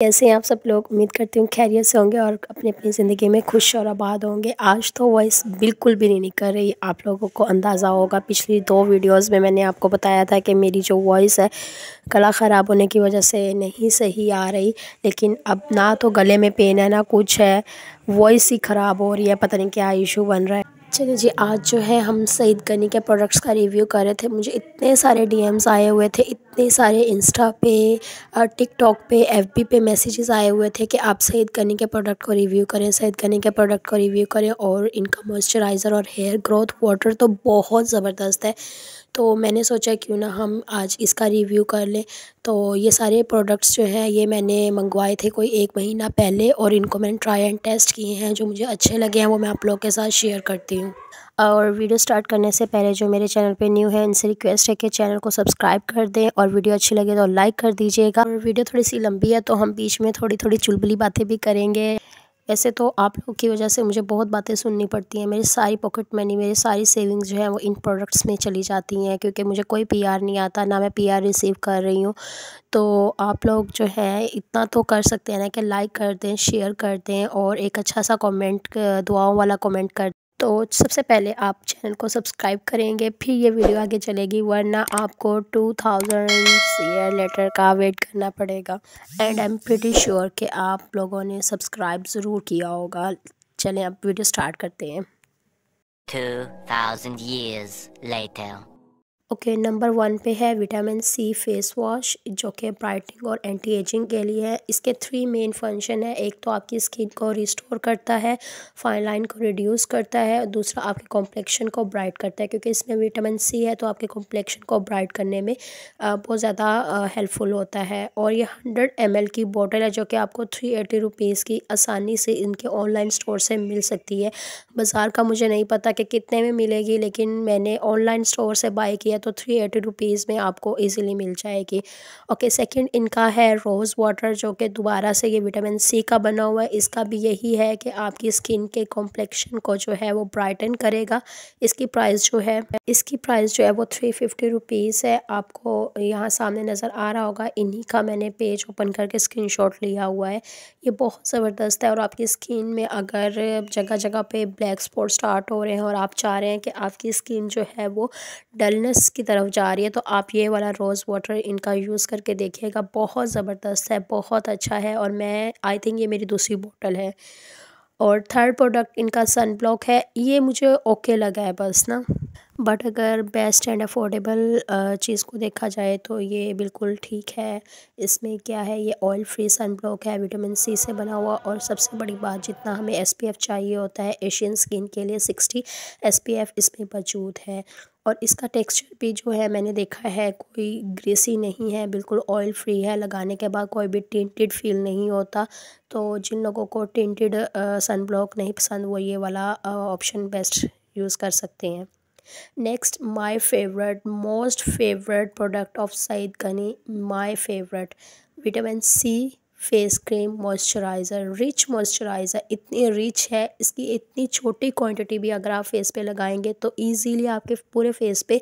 कैसे हैं आप सब लोग उम्मीद करती हूँ खैरियत से होंगे और अपनी अपनी ज़िंदगी में खुश और आबाद होंगे आज तो वॉइस बिल्कुल भी नहीं निकल रही आप लोगों को अंदाज़ा होगा पिछली दो वीडियोस में मैंने आपको बताया था कि मेरी जो वॉइस है गला ख़राब होने की वजह से नहीं सही आ रही लेकिन अब ना तो गले में पेन है ना कुछ है वॉइस ही ख़राब हो रही है पता नहीं क्या इशू बन रहा है चलिए जी आज जो है हम सईद गनी के प्रोडक्ट्स का रिव्यू कर रहे थे मुझे इतने सारे डीएम्स आए हुए थे इतने सारे इंस्टा पे टिकटॉक पे एफबी पे मैसेजेस आए हुए थे कि आप सईद गनी के प्रोडक्ट को रिव्यू करें सईद गनी के प्रोडक्ट को रिव्यू करें और इनका मॉइस्चराइज़र और हेयर ग्रोथ वाटर तो बहुत ज़बरदस्त है तो मैंने सोचा क्यों ना हम आज इसका रिव्यू कर लें तो ये सारे प्रोडक्ट्स जो हैं ये मैंने मंगवाए थे कोई एक महीना पहले और इनको मैंने ट्राई एंड टेस्ट किए हैं जो मुझे अच्छे लगे हैं वो मैं आप लोगों के साथ शेयर करती हूँ और वीडियो स्टार्ट करने से पहले जो मेरे चैनल पे न्यू है इनसे रिक्वेस्ट है कि चैनल को सब्सक्राइब कर दें और वीडियो अच्छी लगे तो लाइक कर दीजिएगा और वीडियो थोड़ी सी लंबी है तो हम बीच में थोड़ी थोड़ी चुलबुली बातें भी करेंगे ऐसे तो आप लोग की वजह से मुझे बहुत बातें सुननी पड़ती हैं मेरी सारी पॉकेट मनी मेरी सारी सेविंग्स जो है वो इन प्रोडक्ट्स में चली जाती हैं क्योंकि मुझे कोई पीआर नहीं आता ना मैं पीआर रिसीव कर रही हूँ तो आप लोग जो है इतना तो कर सकते हैं ना कि लाइक कर दें शेयर कर दें और एक अच्छा सा कॉमेंट दुआओं वाला कॉमेंट कर तो सबसे पहले आप चैनल को सब्सक्राइब करेंगे फिर ये वीडियो आगे चलेगी वरना आपको टू थाउजेंड ईयर लेटर का वेट करना पड़ेगा and I am pretty sure कि आप लोगों ने सब्सक्राइब ज़रूर किया होगा चलें आप वीडियो स्टार्ट करते हैं 2000 years later okay number one पे है विटामिन सी फेस वॉश जो कि ब्राइटनिंग और एंटी एजिंग के लिए है इसके थ्री मेन फंक्शन है एक तो आपकी स्किन को रिस्टोर करता है फाइन लाइन को रिड्यूस करता है और दूसरा आपके कॉम्प्लेक्शन को ब्राइट करता है क्योंकि इसमें विटामिन सी है तो आपके कॉम्प्लेक्शन को ब्राइट करने में बहुत ज़्यादा हेल्पफुल होता है और ये हंड्रेड एम की बॉटल है जो कि आपको थ्री एटी रुपीज़ की आसानी से इनके ऑनलाइन स्टोर से मिल सकती है बाज़ार का मुझे नहीं पता कि कितने में मिलेगी लेकिन मैंने ऑनलाइन स्टोर से बाई किया है तो थ्री एटी रुपीज़ में आपको इजीली मिल जाएगी ओके सेकंड इनका है रोज़ वाटर जो कि दोबारा से ये विटामिन सी का बना हुआ है इसका भी यही है कि आपकी स्किन के कॉम्प्लेक्शन को जो है वो ब्राइटन करेगा इसकी प्राइस जो है इसकी प्राइस जो है वो थ्री फिफ्टी रुपीज़ है आपको यहाँ सामने नज़र आ रहा होगा इन्हीं का मैंने पेज ओपन करके स्क्रीन लिया हुआ है ये बहुत ज़बरदस्त है और आपकी स्किन में अगर जगह जगह पे ब्लैक स्पॉट स्टार्ट हो रहे हैं और आप चाह रहे हैं कि आपकी स्किन जो है वो डलनेस की तरफ जा रही है तो आप ये वाला रोज़ वाटर इनका यूज़ करके देखिएगा बहुत ज़बरदस्त है बहुत अच्छा है और मैं आई थिंक ये मेरी दूसरी बोतल है और थर्ड प्रोडक्ट इनका सन ब्लॉक है ये मुझे ओके लगा है बस ना बट अगर बेस्ट एंड अफोर्डेबल चीज़ को देखा जाए तो ये बिल्कुल ठीक है इसमें क्या है ये ऑयल फ्री सन ब्लॉक है विटामिन सी से बना हुआ और सबसे बड़ी बात जितना हमें एसपीएफ चाहिए होता है एशियन स्किन के लिए सिक्सटी एसपीएफ इसमें मौजूद है और इसका टेक्सचर भी जो है मैंने देखा है कोई ग्रेसी नहीं है बिल्कुल ऑयल फ्री है लगाने के बाद कोई भी टेंटेड फील नहीं होता तो जिन लोगों को टेंटेड सन ब्लॉक नहीं पसंद वो ये वाला ऑप्शन बेस्ट यूज़ कर सकते हैं next my favourite most favourite product of Saeed Ghani my favourite vitamin C face cream moisturiser rich moisturiser इतनी रिच है इसकी इतनी छोटी क्वांटिटी भी अगर आप फेस पे लगाएंगे तो इजीली आपके पूरे फेस पे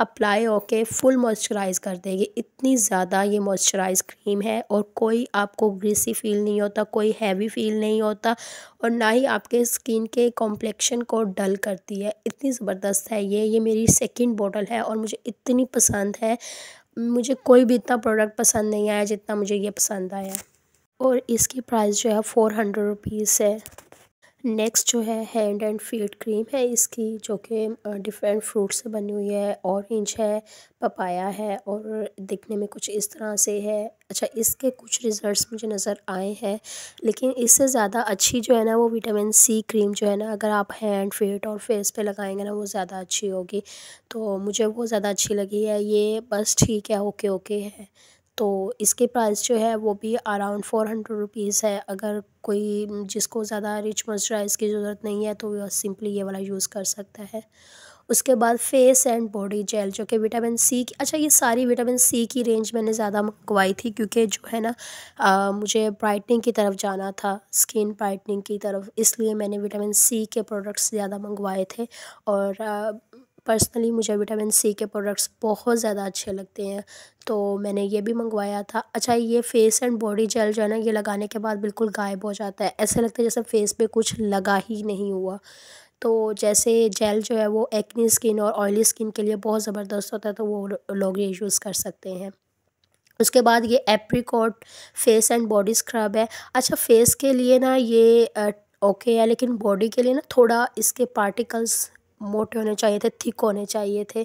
अप्लाई होके फुल मॉइस्चराइज कर देगी इतनी ज़्यादा ये मॉइस्चराइज क्रीम है और कोई आपको ग्रीसी फील नहीं होता कोई हैवी फील नहीं होता और ना ही आपके स्किन के कॉम्प्लेक्शन को डल करती है इतनी ज़बरदस्त है ये ये मेरी सेकंड बॉटल है और मुझे इतनी पसंद है मुझे कोई भी इतना प्रोडक्ट पसंद नहीं आया जितना मुझे ये पसंद आया और इसकी प्राइस जो है फ़ोर हंड्रेड रुपीज़ है नेक्स्ट जो है हैंड एंड फीट क्रीम है इसकी जो कि डिफरेंट फ्रूट से बनी हुई है ऑरेंज है पपाया है और दिखने में कुछ इस तरह से है अच्छा इसके कुछ रिजल्ट्स मुझे नज़र आए हैं लेकिन इससे ज़्यादा अच्छी जो है ना वो विटामिन सी क्रीम जो है ना अगर आप हैंड फीट और फेस पे लगाएंगे ना वो ज़्यादा अच्छी होगी तो मुझे वो ज़्यादा अच्छी लगी है ये बस ठीक है ओके ओके है तो इसके प्राइस जो है वो भी अराउंड फ़ोर हंड्रेड रुपीज़ है अगर कोई जिसको ज़्यादा रिच मॉइस्चराइज़ की ज़रूरत नहीं है तो वह सिंपली ये वाला यूज़ कर सकता है उसके बाद फेस एंड बॉडी जेल जो कि विटामिन सी की अच्छा ये सारी विटामिन सी की रेंज मैंने ज़्यादा मंगवाई थी क्योंकि जो है ना आ, मुझे ब्राइटनिंग की तरफ जाना था स्किन ब्राइटनिंग की तरफ इसलिए मैंने विटामिन सी के प्रोडक्ट्स ज़्यादा मंगवाए थे और आ, पर्सनली मुझे विटामिन सी के प्रोडक्ट्स बहुत ज़्यादा अच्छे लगते हैं तो मैंने ये भी मंगवाया था अच्छा ये फेस एंड बॉडी जेल जो है ना ये लगाने के बाद बिल्कुल गायब हो जाता है ऐसे लगता है जैसे फेस पे कुछ लगा ही नहीं हुआ तो जैसे जेल जो है वो एक्नी स्किन और ऑयली स्किन के लिए बहुत ज़बरदस्त होता है तो वो लोग ये यूज़ कर सकते हैं उसके बाद ये apricot face and body scrub है अच्छा फेस के लिए ना ये ओके है लेकिन बॉडी के लिए ना थोड़ा इसके पार्टिकल्स मोटे होने चाहिए थे थिक होने चाहिए थे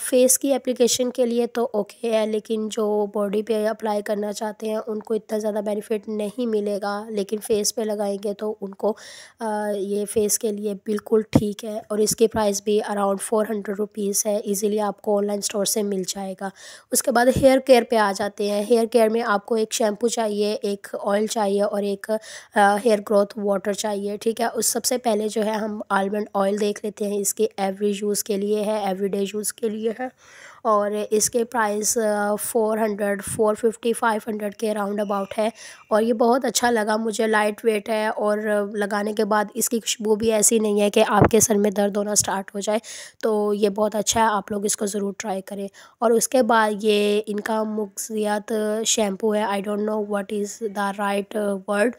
फेस की एप्लीकेशन के लिए तो ओके है लेकिन जो बॉडी पे अप्लाई करना चाहते हैं उनको इतना ज़्यादा बेनिफिट नहीं मिलेगा लेकिन फेस पे लगाएंगे तो उनको आ, ये फेस के लिए बिल्कुल ठीक है और इसकी प्राइस भी अराउंड फ़ोर हंड्रेड रुपीज़ है इजीली आपको ऑनलाइन स्टोर से मिल जाएगा उसके बाद हेयर केयर पर आ जाते हैं हेयर केयर में आपको एक शैम्पू चाहिए एक ऑयल चाहिए और एक हेयर ग्रोथ वाटर चाहिए ठीक है उस सबसे पहले जो है हम आलमंड ऑयल देख लेते हैं हैं इसके एवरेज यूज़ के लिए है एवरीडे यूज़ के लिए है और इसके price four hundred four fifty five hundred के राउंड अबाउट है और ये बहुत अच्छा लगा मुझे लाइट वेट है और लगाने के बाद इसकी खुशबू भी ऐसी नहीं है कि आपके सर में दर्द होना स्टार्ट हो जाए तो ये बहुत अच्छा है आप लोग इसको ज़रूर ट्राई करें और उसके बाद ये इनका मुगजियात शैम्पू uh, है I don't know what is the right word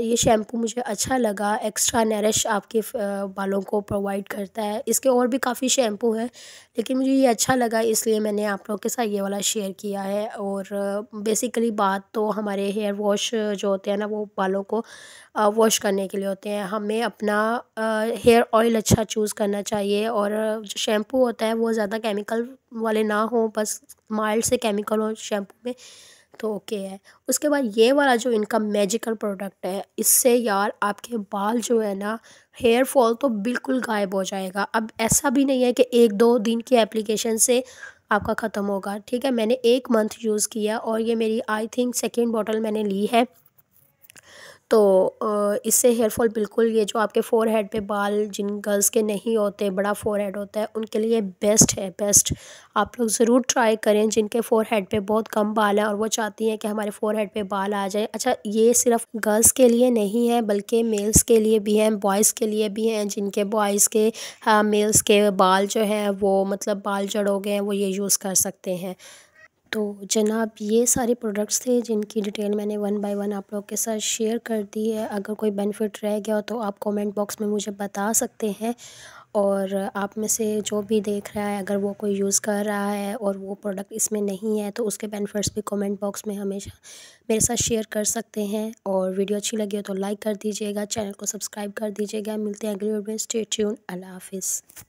ये शैम्पू मुझे अच्छा लगा एक्स्ट्रा नरिश आपके uh, बालों को प्रोवाइड करता है इसके और भी काफ़ी शैम्पू हैं लेकिन मुझे ये अच्छा लगा लगा इसलिए मैंने आप लोगों के साथ ये वाला शेयर किया है और बेसिकली बात तो हमारे हेयर वॉश जो होते हैं ना वो बालों को वॉश करने के लिए होते हैं हमें अपना हेयर ऑयल अच्छा चूज़ करना चाहिए और जो शैम्पू होता है वो ज़्यादा केमिकल वाले ना हो बस माइल्ड से केमिकल हो शैम्पू में तो ओके है उसके बाद ये वाला जो इनका मैजिकल प्रोडक्ट है इससे यार आपके बाल जो है ना हेयर फॉल तो बिल्कुल गायब हो जाएगा अब ऐसा भी नहीं है कि एक दो दिन की एप्लीकेशन से आपका ख़त्म होगा ठीक है मैंने एक मंथ यूज़ किया और ये मेरी आई थिंक सेकेंड बॉटल मैंने ली है तो इससे हेयर फॉल बिल्कुल ये जो आपके फोर हेड पे बाल जिन गर्ल्स के नहीं होते बड़ा फोर हेड होता है उनके लिए बेस्ट है बेस्ट आप लोग ज़रूर ट्राई करें जिनके फोर हेड पे बहुत कम बाल है और वो चाहती हैं कि हमारे फोर हेड पे बाल आ जाए अच्छा ये सिर्फ गर्ल्स के लिए नहीं है बल्कि मेल्स के लिए भी हैं बॉयज़ के लिए भी हैं जिनके बॉयज़ के मेल्स हाँ, के बाल जो हैं वो मतलब बाल जड़ हो गए हैं वो ये यूज़ कर सकते हैं तो जनाब ये सारे प्रोडक्ट्स थे जिनकी डिटेल मैंने वन बाय वन आप लोग के साथ शेयर कर दी है अगर कोई बेनिफिट रह गया तो आप कमेंट बॉक्स में मुझे बता सकते हैं और आप में से जो भी देख रहा है अगर वो कोई यूज़ कर रहा है और वो प्रोडक्ट इसमें नहीं है तो उसके बेनिफिट्स भी कमेंट बॉक्स में हमेशा मेरे साथ शेयर कर सकते हैं और वीडियो अच्छी लगी हो तो लाइक कर दीजिएगा चैनल को सब्सक्राइब कर दीजिएगा मिलते हैं अगले वीडियो में स्टे ट्यून अल्लाह हाफिज़